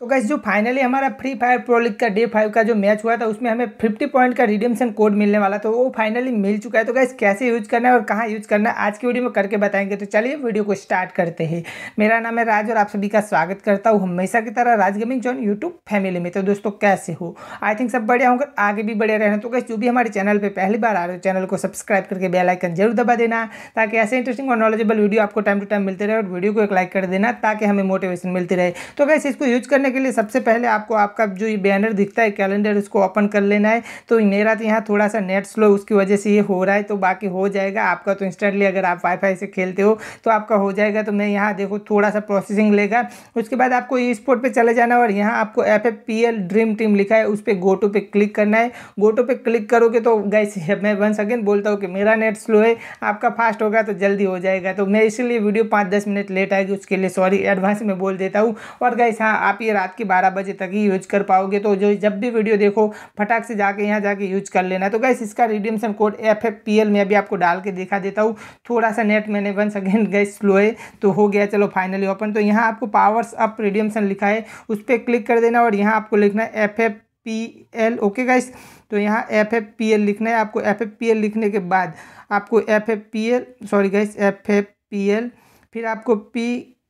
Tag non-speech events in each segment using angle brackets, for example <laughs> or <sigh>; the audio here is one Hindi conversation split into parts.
तो गैस जो फाइनली हमारा फ्री फायर प्रो लीग का डे फाइव का जो मैच हुआ था उसमें हमें फिफ्टी पॉइंट का रिडीमशन कोड मिलने वाला तो वो फाइनली मिल चुका है तो गैस कैसे यूज करना है और कहाँ यूज करना है आज की वीडियो में करके बताएंगे तो चलिए वीडियो को स्टार्ट करते हैं मेरा नाम है राज और आप सभी का स्वागत करता हूँ हमेशा की तरह Raj gaming zone YouTube family में तो दोस्तों कैसे हो आई थिंक सब बढ़िया होंगे आगे भी बढ़िया रहना तो गैस जो भी हमारे चैनल पर पहली बार आ रहे हो चैनल को सब्सक्राइब करके बेलाइकन जरूर दबा देना ताकि ऐसे इंटरेस्टिंग और नॉलेजेबल वीडियो आपको टाइम टू टाइम मिलते रहे और वीडियो को एक लाइक कर देना ताकि हमें मोटिवेशन मिलती रहे तो गैस इसको यूज करने करने के लिए सबसे पहले आपको आपका जो ये बैनर दिखता है कैलेंडर उसको ओपन कर लेना है तो मेरा तो यहाँ थोड़ा सा नेट स्लो उसकी वजह से ये हो रहा है तो बाकी हो जाएगा आपका तो इंस्टेंटली अगर आप वाईफाई से खेलते हो तो आपका हो जाएगा तो मैं यहाँ देखो थोड़ा सा प्रोसेसिंग लेगा उसके बाद आपको ई स्पोर्ट पर चले जाना और यहाँ आपको F F P L dream team लिखा है उस पर गोटो पे क्लिक करना है गोटो पे क्लिक करोगे तो गैस <laughs> मैं वंस अगेन बोलता हूँ कि मेरा नेट स्लो है आपका फास्ट होगा तो जल्दी हो जाएगा तो मैं इसीलिए वीडियो पाँच दस मिनट लेट आएगी उसके लिए सॉरी एडवांस में बोल देता हूँ और गैस हाँ आप ये रात के बारह बजे तक ही यूज कर पाओगे तो जो जब भी वीडियो देखो फटाक से जाके यहाँ जाके यूज कर लेना तो गैस इसका redemption code F F P L में अभी आपको डाल के दिखा देता हूँ थोड़ा सा नेट मैंने वंस अगेन गैस स्लो है तो हो गया चलो फाइनली ओपन तो यहाँ आपको पावर्स अप रिडीमशन लिखा है उस पर क्लिक कर देना और यहाँ आपको लिखना है F F P L okay guys तो यहाँ एफ एफ पी एल लिखना है आपको एफ एफ पी एल लिखने के बाद आपको F F P L sorry guys F F P L फिर आपको पी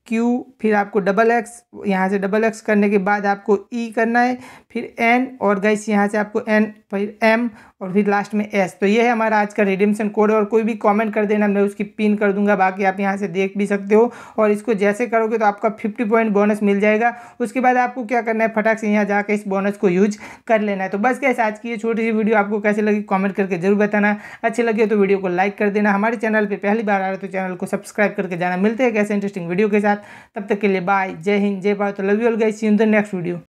क्यू फिर आपको डबल एक्स यहाँ से डबल एक्स करने के बाद आपको ई e करना है फिर एन और गैस यहाँ से आपको एन फिर एम और फिर लास्ट में एस तो ये है हमारा आज का रिडिमशन कोड और कोई भी कमेंट कर देना मैं उसकी पिन कर दूंगा बाकी आप यहाँ से देख भी सकते हो और इसको जैसे करोगे तो आपका फिफ्टी पॉइंट बोनस मिल जाएगा उसके बाद आपको क्या करना है फटाक से यहाँ जाकर इस बोनस को यूज कर लेना है तो बस कैसे आज की ये छोटी सी वीडियो आपको कैसे लगी कॉमेंट करके जरूर बताना अच्छी लगे तो वीडियो को लाइक कर देना हमारे चैनल पर पहली बार आ रहे तो चैनल को सब्सक्राइब करके जाना मिलते हैं कैसे इंटरेस्टिंग वीडियो के साथ साथ तब तक के लिए बाय जय हिंद जय Bharat love you all guys in the next video